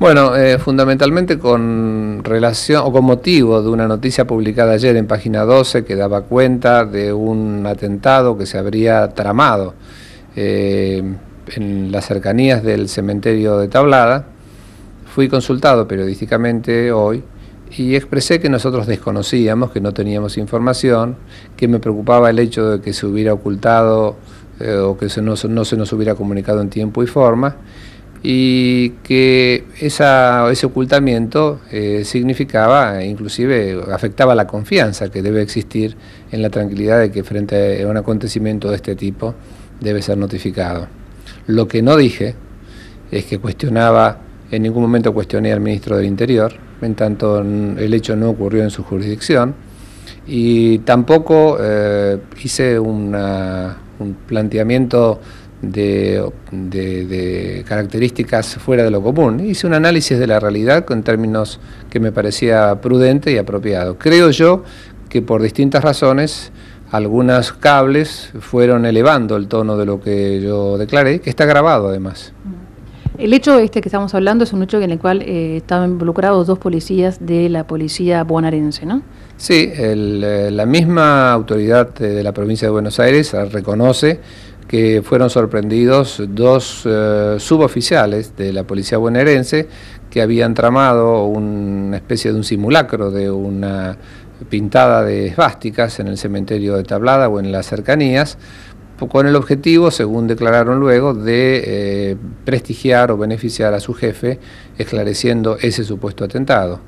Bueno, eh, fundamentalmente con relación o con motivo de una noticia publicada ayer en página 12 que daba cuenta de un atentado que se habría tramado eh, en las cercanías del cementerio de Tablada, fui consultado periodísticamente hoy y expresé que nosotros desconocíamos, que no teníamos información, que me preocupaba el hecho de que se hubiera ocultado eh, o que no se nos hubiera comunicado en tiempo y forma y que ese ocultamiento eh, significaba, e inclusive afectaba la confianza que debe existir en la tranquilidad de que frente a un acontecimiento de este tipo debe ser notificado. Lo que no dije es que cuestionaba, en ningún momento cuestioné al ministro del Interior, en tanto el hecho no ocurrió en su jurisdicción, y tampoco eh, hice un planteamiento de, características fuera de lo común. Hice un análisis de la realidad con términos que me parecía prudente y apropiado. Creo yo que por distintas razones algunas cables fueron elevando el tono de lo que yo declaré, que está grabado además. Mm. El hecho este que estamos hablando es un hecho en el cual eh, estaban involucrados dos policías de la policía bonaerense, ¿no? Sí, eh, la misma autoridad eh, de la provincia de Buenos Aires reconoce que fueron sorprendidos dos eh, suboficiales de la policía bonaerense que habían tramado una especie de un simulacro de una pintada de esvásticas en el cementerio de Tablada o en las cercanías, con el objetivo, según declararon luego, de eh, prestigiar o beneficiar a su jefe, esclareciendo ese supuesto atentado.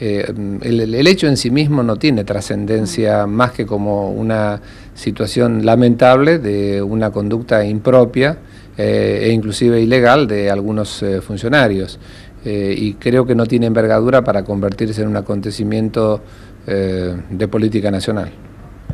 Eh, el, hecho en sí mismo no tiene trascendencia más que como una situación lamentable de una conducta impropia eh, e inclusive ilegal de algunos eh, funcionarios. y creo que no tiene envergadura para convertirse en un acontecimiento de política nacional.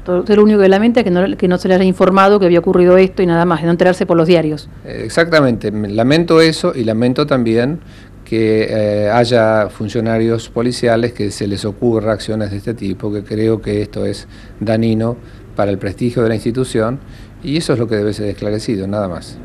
Usted lo único que lamenta es que no, que no se le haya informado que había ocurrido esto y nada más, de no enterarse por los diarios. Exactamente, lamento eso y lamento también que eh, haya funcionarios policiales que se les ocurra acciones de este tipo, que creo que esto es danino para el prestigio de la institución y eso es lo que debe ser esclarecido, nada más.